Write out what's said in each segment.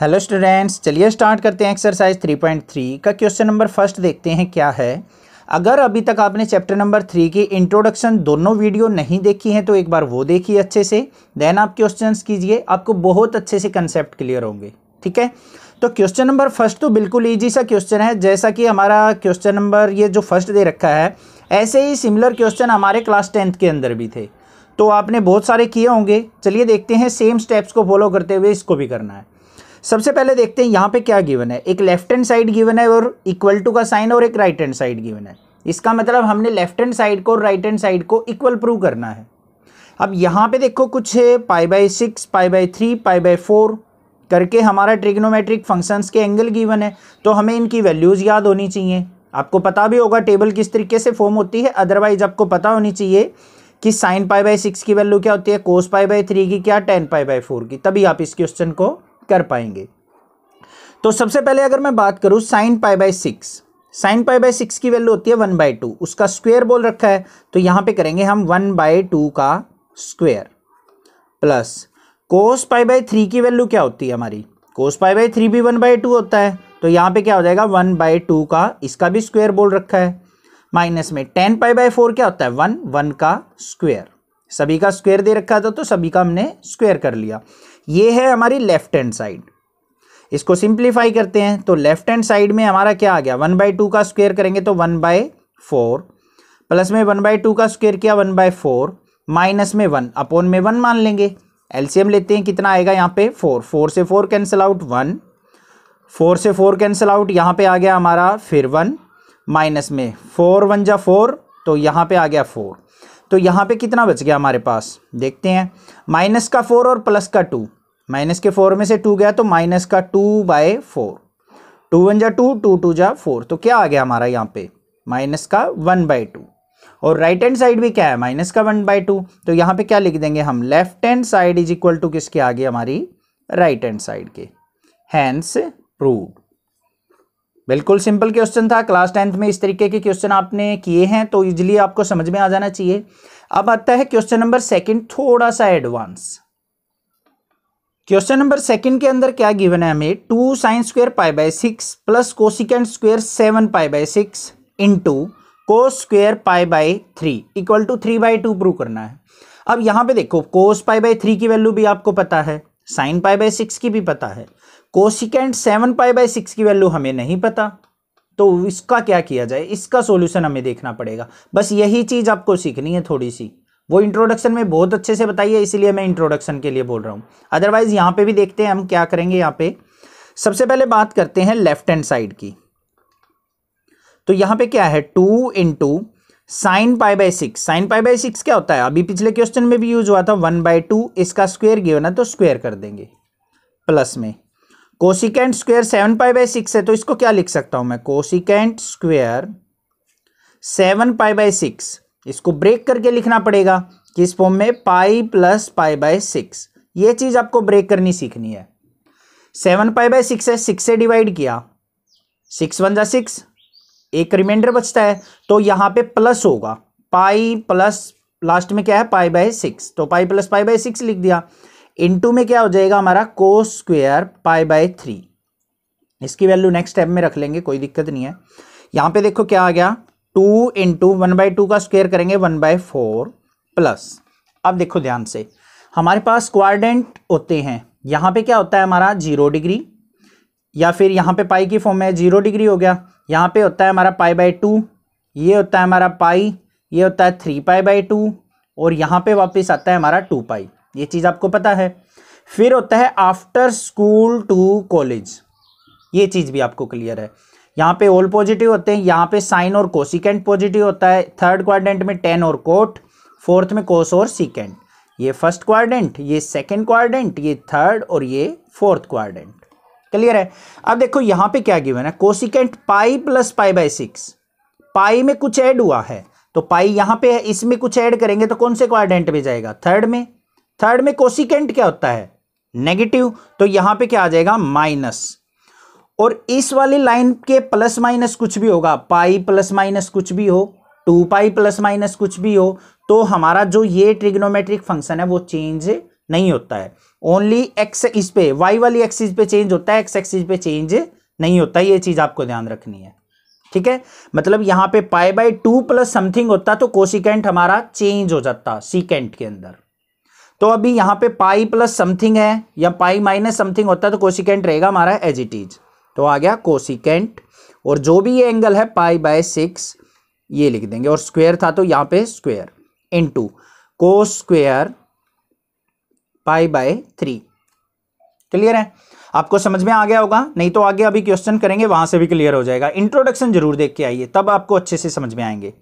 hello students चलिए start करते हैं एक्सरसाइज 3.3 का क्वेश्चन नंबर फर्स्ट देखते हैं क्या है अगर अभी तक आपने चैप्टर नंबर थ्री की इंट्रोडक्शन दोनों वीडियो नहीं देखी हैं तो एक बार वो देखिए अच्छे से देन आप क्वेश्चंस कीजिए आपको बहुत अच्छे से कंसेप्ट क्लियर होंगे ठीक है तो क्वेश्चन नंबर फर्स्ट तो बिल्कुल ईजी सा क्वेश्चन है जैसा कि हमारा क्वेश्चन नंबर ये जो फर्स्ट दे रखा है ऐसे ही सिमिलर क्वेश्चन हमारे क्लास टेंथ के अंदर भी थे तो आपने बहुत सारे किए होंगे चलिए देखते हैं सेम स्टेप्स को फॉलो करते हुए इसको भी करना है सबसे पहले देखते हैं यहाँ पे क्या गिवन है एक लेफ्ट हैंड साइड गिवन है और इक्वल टू का साइन और एक राइट हैंड साइड गिवन है इसका मतलब हमने लेफ्ट हैंड साइड को और राइट हैंड साइड को इक्वल प्रूव करना है अब यहाँ पे देखो कुछ है pi by six pi by three pi by four करके हमारा ट्रिग्नोमेट्रिक फंक्शंस के एंगल गिवन है तो हमें इनकी वैल्यूज़ याद होनी चाहिए आपको पता भी होगा टेबल किस तरीके से फॉर्म होती है अदरवाइज आपको पता होनी चाहिए कि साइन पाई बाई सिक्स की वैल्यू क्या होती है कोस पाई बाई थ्री की क्या टेन पाई बाई फोर की तभी आप इस क्वेश्चन को कर पाएंगे तो सबसे पहले अगर मैं बात करूँ sine pi by six sine pi by six की वैल्यू होती है वन बाई टू उसका स्क्वेयर बोल रखा है तो यहाँ पे करेंगे हम वन बाई टू का square plus cos pi by three की वैल्यू क्या होती है हमारी कोस पाई बाई थ्री भी वन बाई टू होता है तो यहाँ पे क्या हो जाएगा वन बाई टू का इसका भी स्क्वेयर बोल रखा है माइनस में टेन पाई बाई फोर क्या होता है वन वन का स्क्वेयर सभी का स्क्वेयर दे रखा था तो सभी का हमने स्क्वेयर कर लिया ये है हमारी लेफ्ट हैंड साइड इसको सिंप्लीफाई करते हैं तो लेफ्ट हैंड साइड में हमारा क्या आ गया वन बाई टू का स्क्वेयर करेंगे तो वन बाय फोर प्लस में वन बाई टू का स्क्वेयर किया वन बाय फोर माइनस में वन अपोन में वन मान लेंगे एलसीएम लेते हैं कितना आएगा यहाँ पे फोर फोर से four cancel out one four से फोर कैंसिल आउट यहाँ पे आ गया हमारा फिर वन माइनस में फोर वन जा फोर तो यहाँ पे आ गया फोर तो यहाँ पे कितना बच गया हमारे पास देखते हैं माइनस का फोर और प्लस का टू माइनस के फोर में से टू गया तो माइनस का two by four two one जा टू टू टू जा फोर तो क्या आ गया हमारा यहाँ पे माइनस का वन बाय टू और राइट हैंड साइड भी क्या है माइनस का वन बाय टू तो यहाँ पे क्या लिख देंगे हम left hand side is equal to किसके आगे हमारी राइट हैंड साइड के हैंड्स प्रूव्ड बिल्कुल सिंपल क्वेश्चन था क्लास टेंथ में इस तरीके के क्वेश्चन आपने किए हैं तो इजिली आपको समझ में आ जाना चाहिए अब आता है क्वेश्चन नंबर सेकंड थोड़ा सा एडवांस क्वेश्चन नंबर सेकंड के अंदर क्या गिवन है हमें two sine square pi by six plus cosecant square seven pi by six into cos square pi by three equal to three by two prove करना है अब यहां पे देखो कोस पाई बाय थ्री की वैल्यू भी आपको पता है साइन पाई बाय सिक्स की भी पता है cosecant seven pi by six की वैल्यू हमें नहीं पता तो इसका क्या किया जाए इसका सोल्यूशन हमें देखना पड़ेगा बस यही चीज़ आपको सीखनी है थोड़ी सी वो इंट्रोडक्शन में बहुत अच्छे से बताइए इसीलिए मैं इंट्रोडक्शन के लिए बोल रहा हूँ अदरवाइज यहाँ पे भी देखते हैं हम क्या करेंगे यहाँ पे सबसे पहले बात करते हैं लेफ्ट हैंड साइड की तो यहाँ पे क्या है two into sine pi by six sine pi by six क्या होता है अभी पिछले क्वेश्चन में भी यूज हुआ था वन बाई टू इसका स्क्वेयर गिवन है तो स्क्वेयर कर देंगे प्लस में cosecant square seven pi by six है तो इसको क्या लिख सकता हूं मैं cosecant square seven pi by six इसको ब्रेक करके लिखना पड़ेगा किस फॉर्म में pi plus pi by six ये चीज़ आपको ब्रेक करनी सीखनी है सेवन पाई बाय सिक्स है सिक्स से डिवाइड किया सिक्स वन जा सिक्स एक रिमाइंडर बचता है तो यहां पे प्लस होगा पाई प्लस लास्ट में क्या है पाई बाय सिक्स तो pi plus pi by six लिख दिया इनटू में क्या हो जाएगा हमारा cos square pi by three इसकी वैल्यू नेक्स्ट स्टेप में रख लेंगे कोई दिक्कत नहीं है यहाँ पे देखो क्या आ गया two into one by two का स्क्वेयर करेंगे वन बाई फोर प्लस अब देखो ध्यान से हमारे पास क्वारडेंट होते हैं यहाँ पे क्या होता है हमारा जीरो डिग्री या फिर यहाँ पे पाई की फॉर्म में जीरो डिग्री हो गया यहाँ पे होता है हमारा पाई बाई टू ये होता है हमारा पाई ये होता है थ्री पाई बाई टू और यहाँ पे वापस आता है हमारा टू पाई ये चीज़ आपको पता है फिर होता है आफ्टर स्कूल टू कॉलेज ये चीज़ भी आपको क्लियर है यहाँ पे ओल पॉजिटिव होते हैं यहाँ पे साइन और कोसिकेंट पॉजिटिव होता है थर्ड क्वारेंट में टेन और कोट फोर्थ में कोस और सिकेंड ये फर्स्ट क्वारेंट ये सेकेंड क्वारेंट ये थर्ड और ये फोर्थ क्वारेंट क्लियर है अब देखो यहाँ पे क्या गिवन है cosecant pi plus pi by six pi में कुछ ऐड हुआ है तो पाई यहाँ पे है इसमें कुछ ऐड करेंगे तो कौन से क्वारेंट में जाएगा थर्ड में थर्ड में कोसिकेंट क्या होता है नेगेटिव तो यहां पे क्या आ जाएगा माइनस और इस वाली लाइन के प्लस माइनस कुछ भी होगा पाई प्लस माइनस कुछ भी हो टू पाई प्लस माइनस कुछ भी हो तो हमारा जो ये ट्रिग्नोमेट्रिक फंक्शन है वो चेंज नहीं होता है ओनली एक्स इस पे वाई वाली एक्सिस पे चेंज होता है एक्स एक्सिस पे चेंज नहीं होता ये चीज आपको ध्यान रखनी है ठीक है मतलब यहां पे pi by two plus something होता तो कोसिकेंट हमारा चेंज हो जाता सीकेंट के अंदर तो अभी यहाँ पे पाई प्लस समथिंग है या पाई माइनस समथिंग होता है तो कोसिकेंट रहेगा हमारा एज इट इज तो आ गया कोसिकेंट और जो भी ये एंगल है पाई बाय सिक्स ये लिख देंगे और स्क्वेयर था तो यहाँ पे square into cos square pi by three clear है आपको समझ में आ गया होगा नहीं तो आगे अभी क्वेश्चन करेंगे वहां से भी क्लियर हो जाएगा इंट्रोडक्शन जरूर देख के आइए तब आपको अच्छे से समझ में आएंगे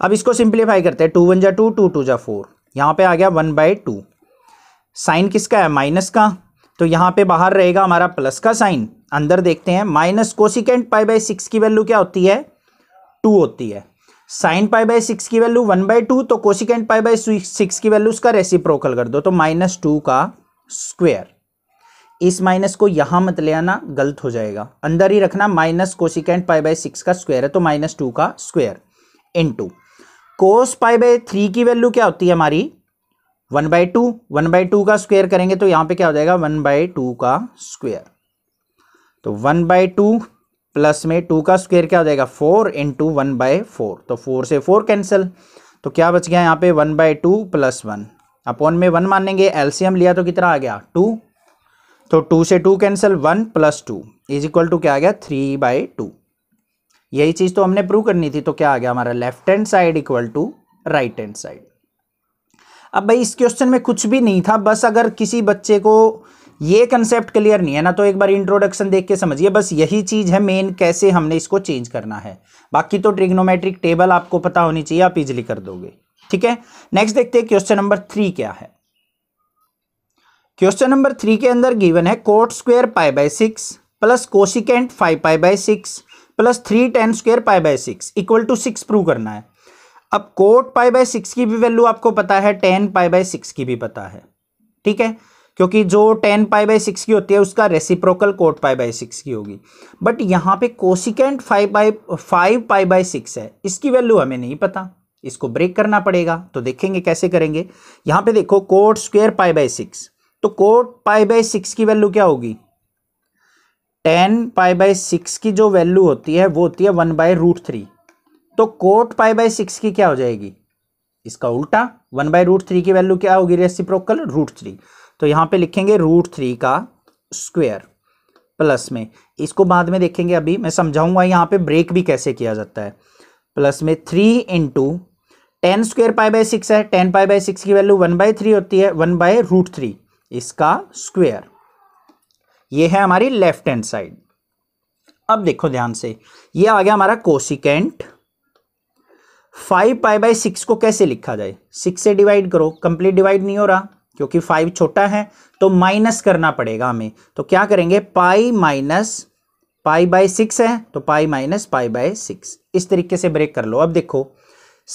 अब इसको सिंप्लीफाई करते हैं टू वन जा टू टू टू जा फोर यहाँ पे आ गया वन बाई टू साइन किसका है माइनस का तो यहाँ पे बाहर रहेगा हमारा प्लस का साइन अंदर देखते हैं minus cosecant pi by six की वैल्यू क्या होती है टू होती है साइन पाई बाई सिक्स की वैल्यू वन बाई टू तो कोसिकेंट पाई बाई सिक्स की वैल्यू उसका रेसिप्रोकल कर दो तो माइनस टू का स्क्वेयर इस माइनस को यहाँ मत ले आना गलत हो जाएगा अंदर ही रखना minus cosecant pi by six का स्क्वेयर है तो माइनस टू का square into cos pi by three की वैल्यू क्या होती है हमारी one by two one by two का स्क्वेयर करेंगे तो यहां पे क्या हो जाएगा वन बाई टू का स्क्वेयर तो वन बाई टू प्लस में टू का स्क्वेयर क्या हो जाएगा four into one by four तो फोर से फोर कैंसिल तो क्या बच गया यहाँ पे one by two plus one upon में वन मानेंगे एलसीएम लिया तो कितना आ गया टू तो टू से two cancel one plus two is equal to क्या आ गया थ्री बाई टू यही चीज़ तो हमने प्रूव करनी थी तो क्या आ गया हमारा left hand side equal to right hand side अब भाई इस क्वेश्चन में कुछ भी नहीं था बस अगर किसी बच्चे को ये कंसेप्ट क्लियर नहीं है ना तो एक बार इंट्रोडक्शन देख के समझिए बस यही चीज़ है मेन कैसे हमने इसको चेंज करना है बाकी तो ट्रिग्नोमेट्रिक टेबल आपको पता होनी चाहिए आप इजिली कर दोगे ठीक है नेक्स्ट देखते हैं क्वेश्चन नंबर थ्री क्या है क्वेश्चन नंबर थ्री के अंदर गिवन है cot square pi by six plus cosecant five pi by six plus three tan square pi by six equal to six prove करना है अब कोट पाई बाय सिक्स की भी वैल्यू आपको पता है टेन पाई बाय सिक्स की भी पता है ठीक है क्योंकि जो टेन पाई बाई सिक्स की होती है उसका reciprocal cot pi by six की होगी बट यहाँ पे cosecant five by five pi by six है इसकी वैल्यू हमें नहीं पता इसको ब्रेक करना पड़ेगा तो देखेंगे कैसे करेंगे यहाँ पे देखो cot square pi by six तो कोट पाई बाई सिक्स की वैल्यू क्या होगी टेन पाई बाय सिक्स की जो वैल्यू होती है वो होती है वन बाय रूट थ्री तो कोट पाई बाई सिक्स की क्या हो जाएगी इसका उल्टा वन बाय रूट थ्री की वैल्यू क्या होगी रेसिप्रोकल रूट थ्री तो यहाँ पे लिखेंगे रूट थ्री का स्क्वेयर प्लस में इसको बाद में देखेंगे अभी मैं समझाऊंगा यहाँ पे ब्रेक भी कैसे किया जाता है प्लस में three into tan square pi by six है टेन पाई बाई सिक्स की वैल्यू वन बाई थ्री होती है वन बाय रूट थ्री इसका स्क्वेयर ये है हमारी लेफ्ट हैंड साइड अब देखो ध्यान से ये आ गया हमारा cosecant five pi by six को कैसे लिखा जाए सिक्स से डिवाइड करो कंप्लीट डिवाइड नहीं हो रहा क्योंकि फाइव छोटा है तो माइनस करना पड़ेगा हमें तो क्या करेंगे pi minus pi by six है तो pi minus pi by six इस तरीके से ब्रेक कर लो अब देखो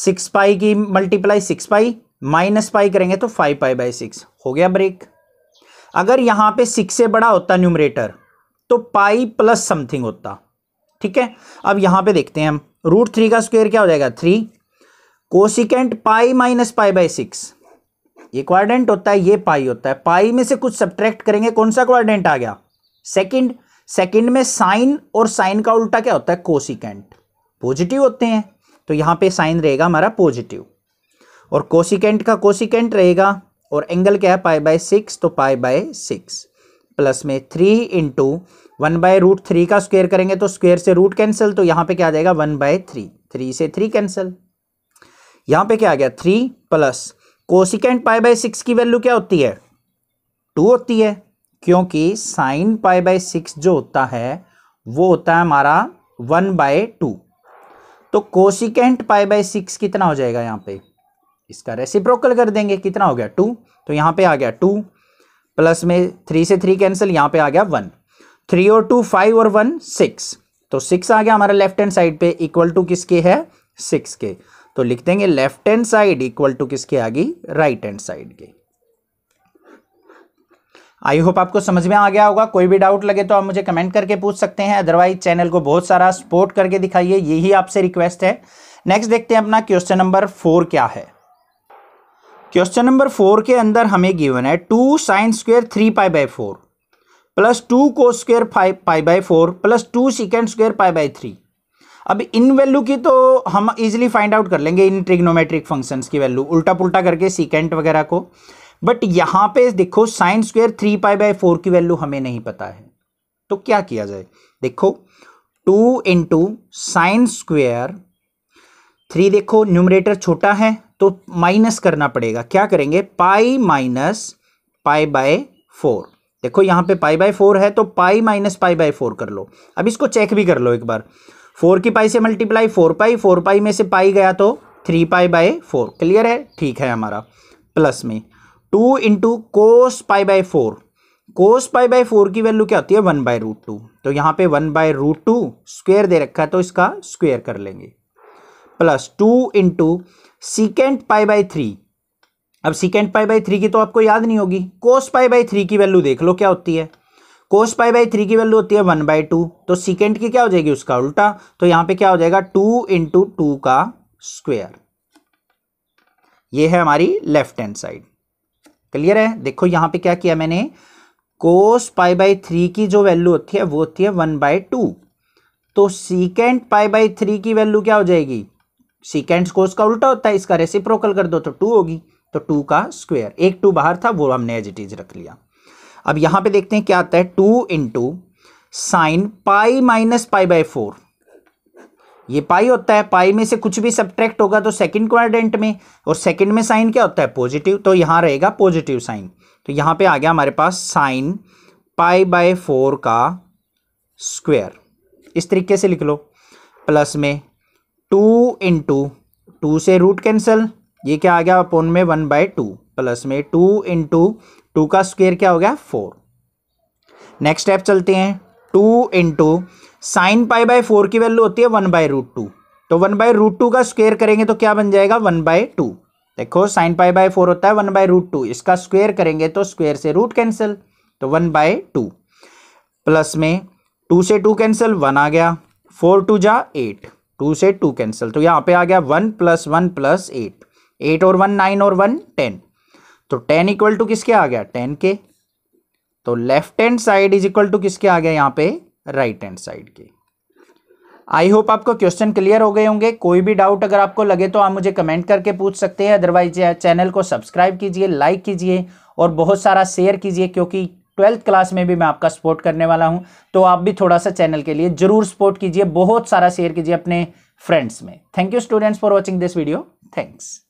सिक्स पाई की multiply six pi minus pi करेंगे तो फाइव पाई बाय सिक्स हो गया ब्रेक अगर यहाँ पे सिक्स से बड़ा होता न्यूमरेटर तो पाई प्लस समथिंग होता ठीक है अब यहाँ पे देखते हैं हम रूट थ्री का स्क्वेयर क्या हो जाएगा three cosecant pi minus pi by six ये क्वारडेंट होता है ये पाई होता है पाई में से कुछ सब्ट्रैक्ट करेंगे कौन सा क्वारडेंट आ गया सेकंड सेकंड में साइन और साइन का उल्टा क्या होता है कोसिकेंट पॉजिटिव होते हैं तो यहां पे साइन रहेगा हमारा पॉजिटिव और कोसिकेंट का कोसिकेंट रहेगा और एंगल क्या है पाई बाय सिक्स तो पाई बाय सिक्स प्लस में three into one by root three का स्क्वेयर करेंगे तो स्क्वेयर से रूट कैंसिल तो यहां पे क्या आ जाएगा वन बाय थ्री थ्री से थ्री कैंसिल यहां पे क्या आ गया three plus cosecant pi by six की वैल्यू क्या होती है टू होती है क्योंकि साइन पाई बाई सिक्स जो होता है वो होता है हमारा वन बाय टू तो कोसिकेंट पाई बाई सिक्स कितना हो जाएगा यहाँ पे इसका रेसिप्रोकल कर देंगे कितना हो गया टू तो यहां पे आ गया टू प्लस में थ्री से थ्री कैंसिल यहां पे आ गया वन थ्री और टू फाइव और वन सिक्स तो सिक्स आ गया हमारा लेफ्ट हैंड साइड पे इक्वल टू किसके है सिक्स के तो लिख देंगे left hand side equal to किसकी आ गई राइट हैंड साइड की आई होप आपको समझ में आ गया होगा कोई भी डाउट लगे तो आप मुझे कमेंट करके पूछ सकते हैं अदरवाइज चैनल को बहुत सारा सपोर्ट करके दिखाइए यही आपसे रिक्वेस्ट है नेक्स्ट देखते हैं अपना क्वेश्चन नंबर फोर क्या है क्वेश्चन नंबर फोर के अंदर हमें गिवन है two sine square three pi by four plus two cos square five pi by four plus two secant square pi by three अब इन वैल्यू की तो हम इजीली फाइंड आउट कर लेंगे इन ट्रिग्नोमेट्रिक फंक्शंस की वैल्यू उल्टा पुल्टा करके सीकेंट वगैरह को बट यहाँ पे देखो sine square three pi by four की वैल्यू हमें नहीं पता है तो क्या किया जाए देखो two into sine square three देखो न्यूमरेटर छोटा है तो माइनस करना पड़ेगा क्या करेंगे pi minus pi by four देखो यहाँ पे पाई बाय फोर है तो pi minus pi by four कर लो अब इसको चेक भी कर लो एक बार फोर की पाई से multiply four pi four pi में से पाई गया तो three pi by four clear है ठीक है हमारा प्लस में two into cos pi by four cos pi by four की वैल्यू क्या होती है वन बाय रूट टू तो यहाँ पे one by root two square दे रखा है तो इसका स्क्वेयर कर लेंगे plus two into secant pi by three अब सिकेंड पाई बाय थ्री की तो आपको याद नहीं होगी कोस पाई बाय थ्री की वैल्यू देख लो क्या होती है कोस पाई बाई थ्री की वैल्यू होती है वन बाई टू तो सिकेंड की क्या हो जाएगी उसका उल्टा तो यहां पे क्या हो जाएगा टू इंटू टू का स्क्वेयर ये है हमारी लेफ्ट हैंड साइड क्लियर है देखो यहां पे क्या किया मैंने कोस पाई बाई थ्री की जो वैल्यू होती है वो होती है वन बाई टू तो सीकेंड पाई बाई थ्री की वैल्यू क्या हो जाएगी सीकेंड कोस का उल्टा होता है इसका रेसिप्रोकल कर दो तो टू होगी तो टू का स्क्वेयर एक टू बाहर था वो हमने एज इट इज रख लिया अब यहां पे देखते हैं क्या आता है two into sine pi minus pi by four ये पाई होता है पाई में से कुछ भी सब्ट्रैक्ट होगा तो सेकंड क्वाड्रेंट में और सेकंड में साइन क्या होता है पॉजिटिव तो यहां रहेगा पॉजिटिव साइन तो यहां पे आ गया हमारे पास साइन पाई बाय फोर का स्क्वेयर इस तरीके से लिख लो प्लस में टू इंटू टू से रूट कैंसल ये क्या आ गया अपोन में वन बाय टू प्लस में टू इंटू टू का स्क्वेयर क्या हो गया फोर नेक्स्ट स्टेप चलते हैं two into sine pi by four की वैल्यू होती है वन बाय रूट टू तो वन बाय रूट टू का स्क्वेयर करेंगे तो क्या बन जाएगा वन बाय टू देखो साइन पाई बाय फोर होता है वन बाय रूट टू इसका स्क्वेयर करेंगे तो स्क्वेयर से रूट कैंसिल तो वन बाय टू प्लस में टू से टू कैंसिल वन आ गया फोर टू जा एट टू से टू कैंसिल तो यहाँ पे आ गया one plus one plus eight eight और वन नाइन और वन टेन तो टेन इक्वल टू किसके आ गया टेन के तो left hand side is equal to किसके आ गया यहां पे राइट हैंड साइड के आई होप आपको क्वेश्चन क्लियर हो गए होंगे कोई भी डाउट अगर आपको लगे तो आप मुझे कमेंट करके पूछ सकते हैं अदरवाइज चैनल को सब्सक्राइब कीजिए लाइक कीजिए और बहुत सारा शेयर कीजिए क्योंकि ट्वेल्थ क्लास में भी मैं आपका सपोर्ट करने वाला हूं तो आप भी थोड़ा सा चैनल के लिए जरूर सपोर्ट कीजिए बहुत सारा शेयर कीजिए अपने फ्रेंड्स में thank you students for watching this video thanks